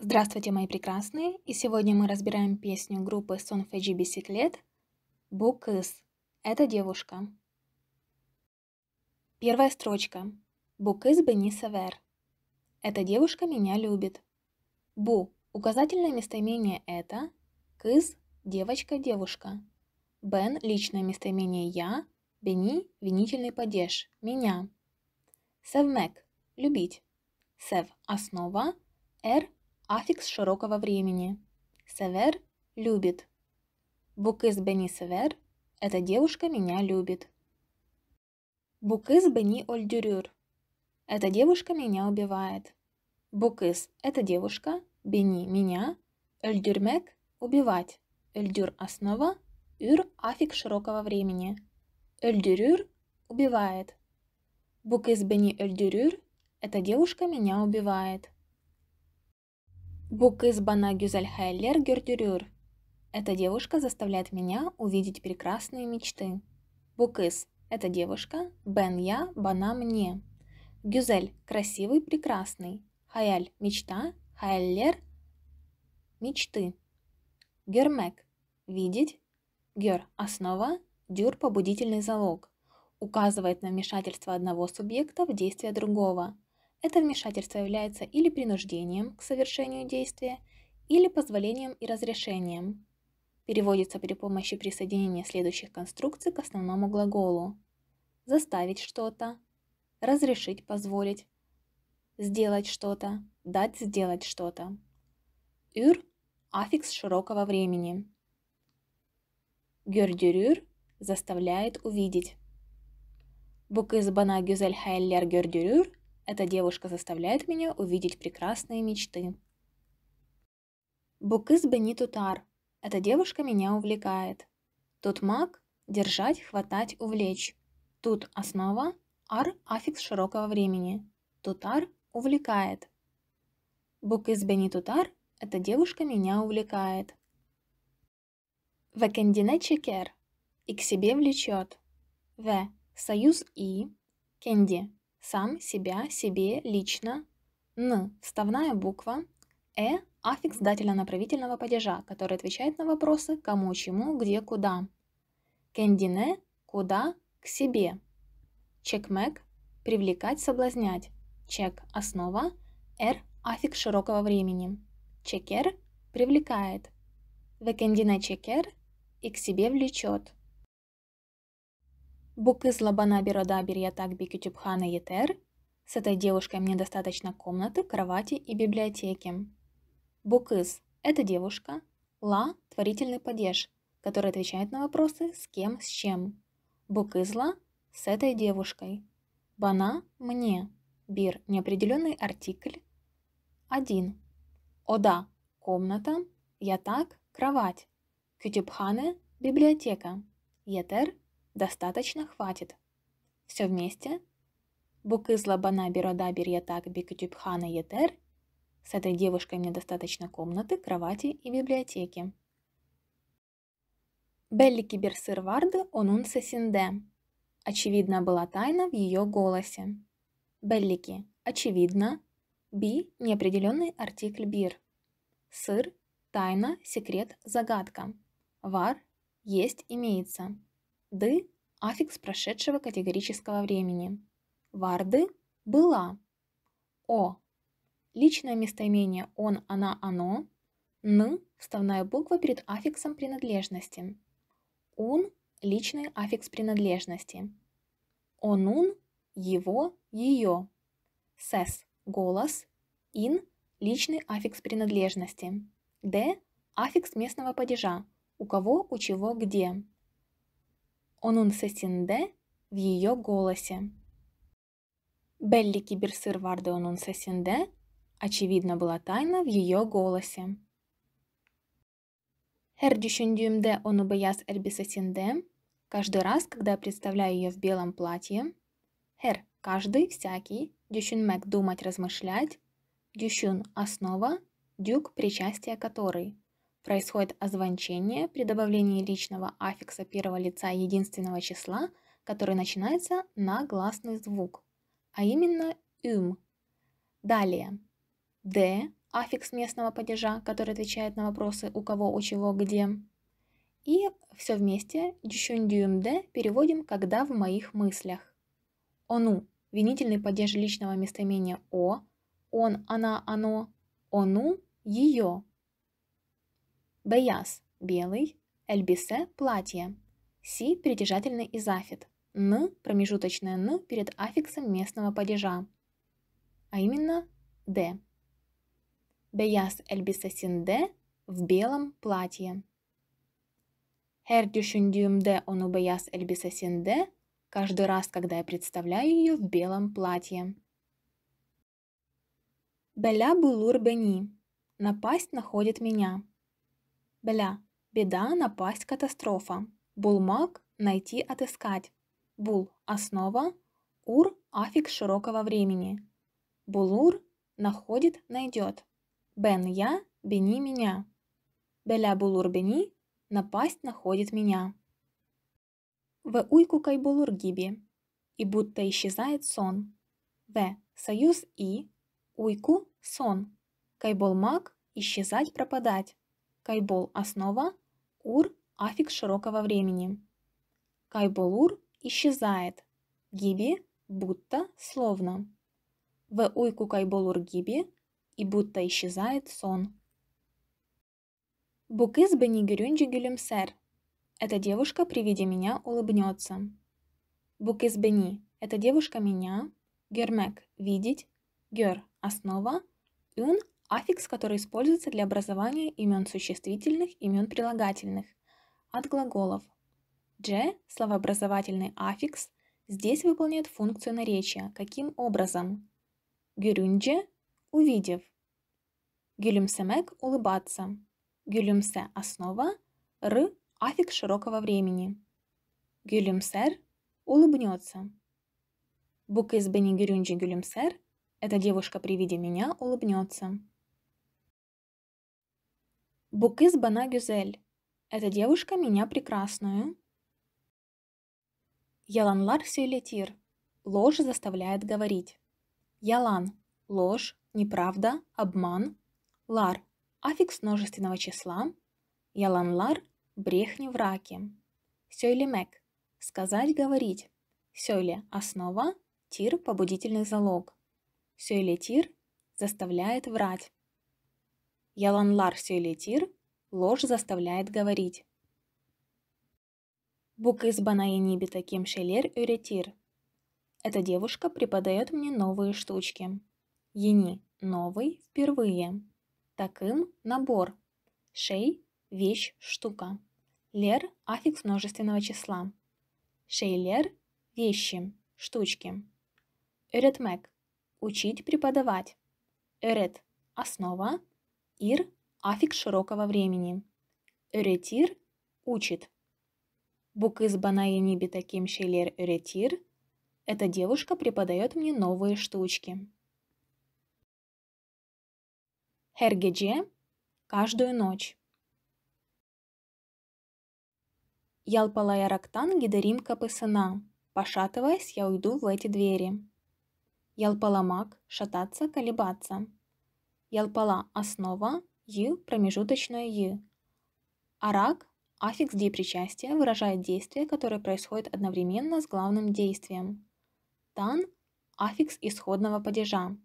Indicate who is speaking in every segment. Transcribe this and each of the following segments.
Speaker 1: Здравствуйте, мои прекрасные! И сегодня мы разбираем песню группы Сонфеджи Бисиклет «Букыс». Это девушка. Первая строчка. «Букыс бени савер». Эта девушка меня любит. Бу – указательное местоимение «это», кыс – девочка, девушка. Бен – личное местоимение «я», бени – винительный падеж, меня. Севмек – любить. Сев – основа, р – аффикс широкого времени. Север – любит. Букыс Бени Север – эта девушка меня любит. Букыс Бени Ольдюрюр – эта девушка меня убивает. Букыс – Это девушка, Бени – меня, Ольдюрмек – убивать. Эльдюр – основа, юр – аффикс широкого времени. Эльдюрюр – убивает. Букыс Бени Ольдюрюр. эта девушка меня убивает. Бук из бана Гюзель гюзальхайлер гюрдюрюр. Эта девушка заставляет меня увидеть прекрасные мечты. Букыз – это девушка, бен я, бана мне. Гюзель – красивый, прекрасный. Хаяль – мечта, хайлер – мечты. Гермек – видеть. Гер – основа, дюр – побудительный залог. Указывает на вмешательство одного субъекта в действие другого – это вмешательство является или принуждением к совершению действия, или позволением и разрешением. Переводится при помощи присоединения следующих конструкций к основному глаголу. Заставить что-то, разрешить позволить, сделать что-то, дать сделать что-то. Юр – аффикс широкого времени. Гердюрюр – заставляет увидеть. Букыз бана гюзель хайлер гердюрюр эта девушка заставляет меня увидеть прекрасные мечты. Букыс Бенитутар. Эта девушка меня увлекает. Тут маг – держать, хватать, увлечь. Тут основа – ар – аффикс широкого времени. Тут ар – увлекает. Букыс Бенитутар – эта девушка меня увлекает. Векендине чекер. И к себе влечет. В. Союз И. Кенди сам, себя, себе, лично. Н – вставная буква. Э – аффикс дательно-направительного падежа, который отвечает на вопросы «кому, чему, где, куда». Кендине – «куда», «к себе». Чекмек – «привлекать, соблазнять». Чек – основа. Р – аффикс широкого времени. Чекер – «привлекает». Векендине чекер – «и к себе влечет». Bu kızla bana bir oda bir yatak bir kütüphane yeter. С этой девушкой мне достаточно комнаты, кровати и библиотеки. Bu kız – это девушка. ла творительный падеж, который отвечает на вопросы «с кем», «с чем». Bu kızla – с этой девушкой. Бана – мне. Бир – неопределенный артикль. 1. Ода – комната. Ятак – кровать. Кютюбхане – библиотека. Етер – Достаточно хватит. Все вместе. Букызла бана бирода бирьятак бикутюбхана етер. С этой девушкой мне достаточно комнаты, кровати и библиотеки. Белли Киберсырварды онунса синде. Очевидно, была тайна в ее голосе. Беллики – очевидно. Би – неопределенный артикль бир. Сыр – тайна, секрет, загадка. Вар – есть, имеется. «ды» – аффикс прошедшего категорического времени. «Варды» – «была». «О» – личное местоимение «он», «она», «оно». «Н» – вставная буква перед аффиксом принадлежности. «Он» – личный аффикс принадлежности. «Онун» – его, ее. «Сес» – голос. «Ин» – личный аффикс принадлежности. «Д» – аффикс местного падежа. У кого, у чего, где onun sesinde, в ее голосе. Белли Киберсыр варды onun sesinde, очевидно была тайна в ее голосе. Her düşündüğümde onu beyaz elbisesinde, каждый раз, когда я представляю ее в белом платье, хер каждый, всякий, düşünmek – думать, размышлять, düşün – основа, дюк – причастие которой – происходит озвончение при добавлении личного аффикса первого лица единственного числа, который начинается на гласный звук, а именно «ым». Далее. «Д» – аффикс местного падежа, который отвечает на вопросы «у кого, у чего, где». И все вместе «дюшюндюм переводим «когда в моих мыслях». «Ону» – винительный падеж личного местоимения «о», «он», «она», «оно», «ону», «ее», Беяс – белый. Эльбисе – платье. Си – притяжательный изафит. Н – промежуточное Н перед аффиксом местного падежа. А именно Д. Беяс эльбисе син Д в белом платье. Д Her düşündüğümde эльбисе син Д каждый раз, когда я представляю ее в белом платье. Беля булур бени. Напасть находит меня бля, беда, напасть, катастрофа. Булмаг – найти, отыскать. Бул – основа, ур – аффикс широкого времени. Булур – находит, найдет. Бен – я, бени – меня. Беля булур бени – напасть, находит меня. В уйку кай булур гиби. И будто исчезает сон. В – союз и, уйку – сон. Кай Кайболмаг – исчезать, пропадать. Кайбол – основа, ур – аффикс широкого времени. Кайбол-ур исчезает. Гиби – будто, словно. В уйку кайбол-ур гиби и будто исчезает сон. Букыз бенигюрюнджи гюлюмсер. Эта девушка при виде меня улыбнется. Букыз бени – эта девушка меня. Гермек – видеть. Гер – основа. Юн – Аффикс, который используется для образования имен существительных, имен прилагательных. От глаголов. «Дже» – словообразовательный аффикс, здесь выполняет функцию наречия. Каким образом? «Гюрюндже» – увидев. «Гюлюмсемек» – улыбаться. «Гюлюмсе» – основа. «Р» – аффикс широкого времени. «Гюлюмсер» – улыбнется. Бука из Бенни Гюрюнджи Гюлюмсер – эта девушка при виде меня улыбнется. Букыз бана гюзель. Эта девушка меня прекрасную. Яланлар сюйлетир. Ложь заставляет говорить. Ялан. Ложь, неправда, обман. Лар. Аффикс множественного числа. Яланлар. Брехни в раке. Сюйлемек. Сказать, говорить. Сюйле – основа, тир – побудительный залог. Сюйлетир – заставляет врать. Yalanlar söyletir, ложь заставляет говорить. Бук из Банаениби таким шелер юретир. Эта девушка преподает мне новые штучки. Ени – новый, впервые. Таким – набор. Шей – вещь, штука. Лер – аффикс множественного числа. Шейлер – вещи, штучки. Эретмек – учить, преподавать. Эрет – основа, Ир – аффикс широкого времени. Öğretir – учит. Bu kız bana yeni bir takım şeyler öğretir. Эта девушка преподает мне новые штучки. Her каждую ночь. ялпалая рактан гидарим капысына. Пошатываясь, я уйду в эти двери. Ялпаламак – шататься, колебаться. Ялпала – основа, ю – промежуточное ю. Арак – аффикс депричастия, выражает действие, которое происходит одновременно с главным действием. Тан – аффикс исходного падежа.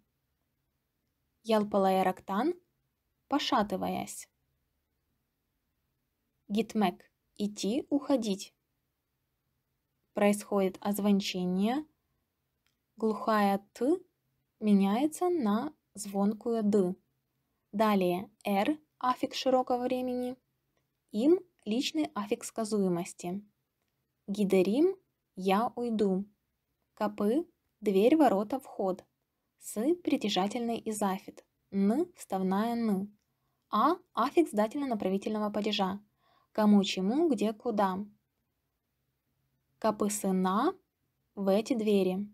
Speaker 1: Ялпалая рактан – пошатываясь. Гитмек – идти, уходить. Происходит озвончение. Глухая «т» меняется на звонкую «д». Далее «р» – аффикс широкого времени. «Им» – личный аффикс сказуемости. «Гидерим» – «я уйду». «Копы» – дверь, ворота, вход. «С» – притяжательный изафит. «Н» – вставная «н». «А» – аффикс дательно-направительного падежа. Кому, чему, где, куда. Копы сына в эти двери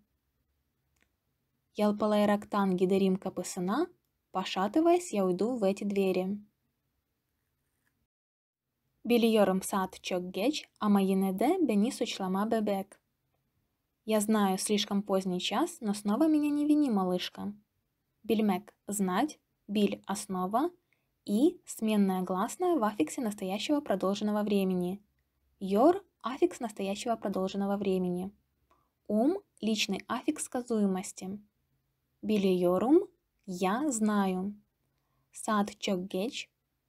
Speaker 1: рактан, Гидарим Капысына, пошатываясь, я уйду в эти двери. Бильором сад чок геч, а маинеде бенис учлама бебек. Я знаю, слишком поздний час, но снова меня не вини, малышка. Бельмек – знать, биль – основа, и – сменная гласная в аффиксе настоящего продолженного времени. Йор – аффикс настоящего продолженного времени. Ум – личный аффикс сказуемости. Biliyorum – я знаю. Saat çok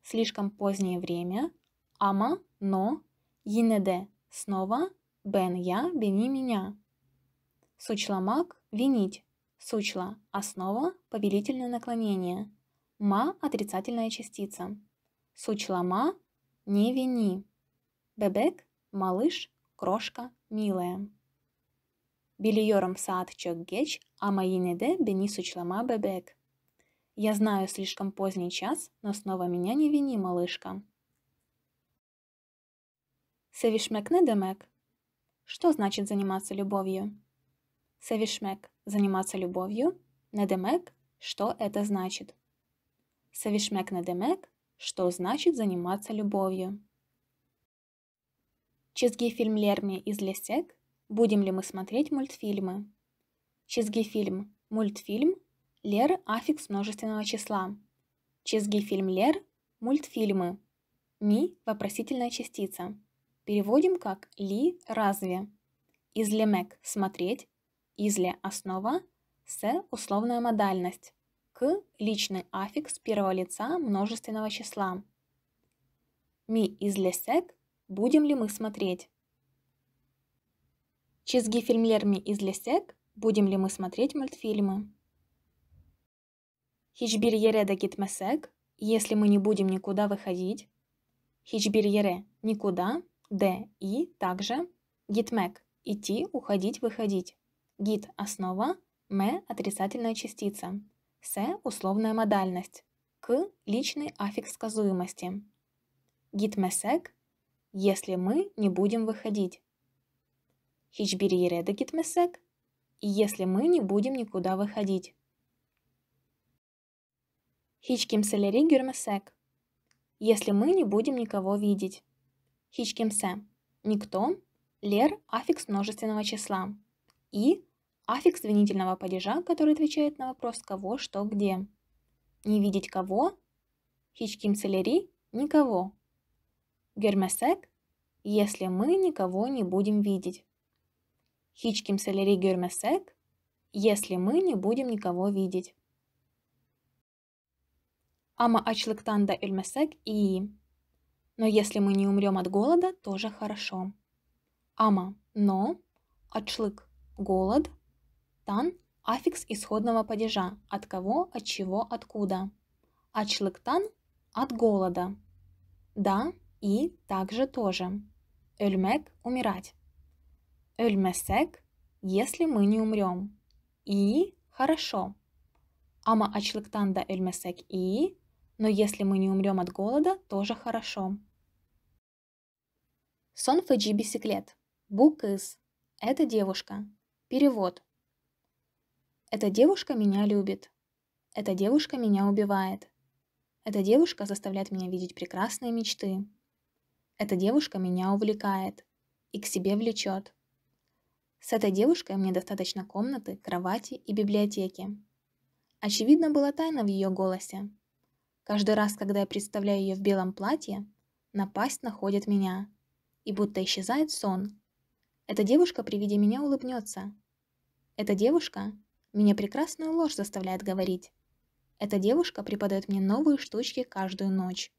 Speaker 1: слишком позднее время. Ама? но, yine снова, Бен? я, бени меня. Сучламак – винить. Сучла – основа, повелительное наклонение. Ма – отрицательная частица. Сучлама – не вини. Бебек – малыш, крошка, милая. Бильором саат чок а Маинеде Бени Сучлама Бебек. Я знаю слишком поздний час, но снова меня не вини, малышка. Севишмекне демек. Что значит заниматься любовью? Севишмек – заниматься любовью, недемек – что это значит? Севишмек недемек – что значит заниматься любовью? Чизги фильм Лерми из Лесек. Будем ли мы смотреть мультфильмы? Чизгифильм – мультфильм, лер – аффикс множественного числа. Чизгифильм лер – мультфильмы. Ми – вопросительная частица. Переводим как «ли» – «разве». Излемек – смотреть, изле – основа, с – условная модальность, к – личный аффикс первого лица множественного числа. Ми изле сек – будем ли мы смотреть? лер ми изле сек Будем ли мы смотреть мультфильмы? Hiçbir yere de gitmesek, если мы не будем никуда выходить. Hiçbir yere – никуда, де и также. Gitmek – идти, уходить, выходить. Git – основа, me – отрицательная частица. Се – условная модальность. К – личный аффикс сказуемости. Gitmesek – если мы не будем выходить. Hiçbir yere de gitmesek – если мы не будем никуда выходить. Хичким kimseleri görmesek. Если мы не будем никого видеть. Хичким се. Никто. Лер – аффикс множественного числа. И – аффикс двинительного падежа, который отвечает на вопрос «кого, что, где». Не видеть кого? Хичким kimseleri – никого. Гермесек. если мы никого не будем видеть hiç kimseleri görmesek, если мы не будем никого видеть. Ама ачлыктанда da ölmesek Но если мы не умрем от голода, тоже хорошо. Ама, но, ачлык, голод, тан, аффикс исходного падежа, от кого, от чего, откуда. Ачлыктан – от голода. Да, и также тоже. Эльмек – умирать. Эльмесек, если мы не умрем. И хорошо. Ама açlıktan эльмесек ölmesek но если мы не умрем от голода, тоже хорошо. Сон Фэджи Бук из. Это девушка. Перевод. Эта девушка меня любит. Эта девушка меня убивает. Эта девушка заставляет меня видеть прекрасные мечты. Эта девушка меня увлекает и к себе влечет. С этой девушкой мне достаточно комнаты, кровати и библиотеки. Очевидно, была тайна в ее голосе. Каждый раз, когда я представляю ее в белом платье, напасть находит меня. И будто исчезает сон. Эта девушка при виде меня улыбнется. Эта девушка меня прекрасную ложь заставляет говорить. Эта девушка преподает мне новые штучки каждую ночь.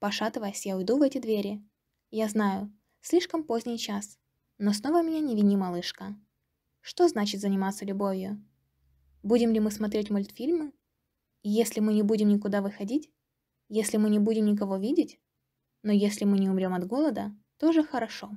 Speaker 1: Пошатываясь, я уйду в эти двери. Я знаю, слишком поздний час. Но снова меня не вини, малышка. Что значит заниматься любовью? Будем ли мы смотреть мультфильмы? Если мы не будем никуда выходить? Если мы не будем никого видеть? Но если мы не умрем от голода, тоже хорошо.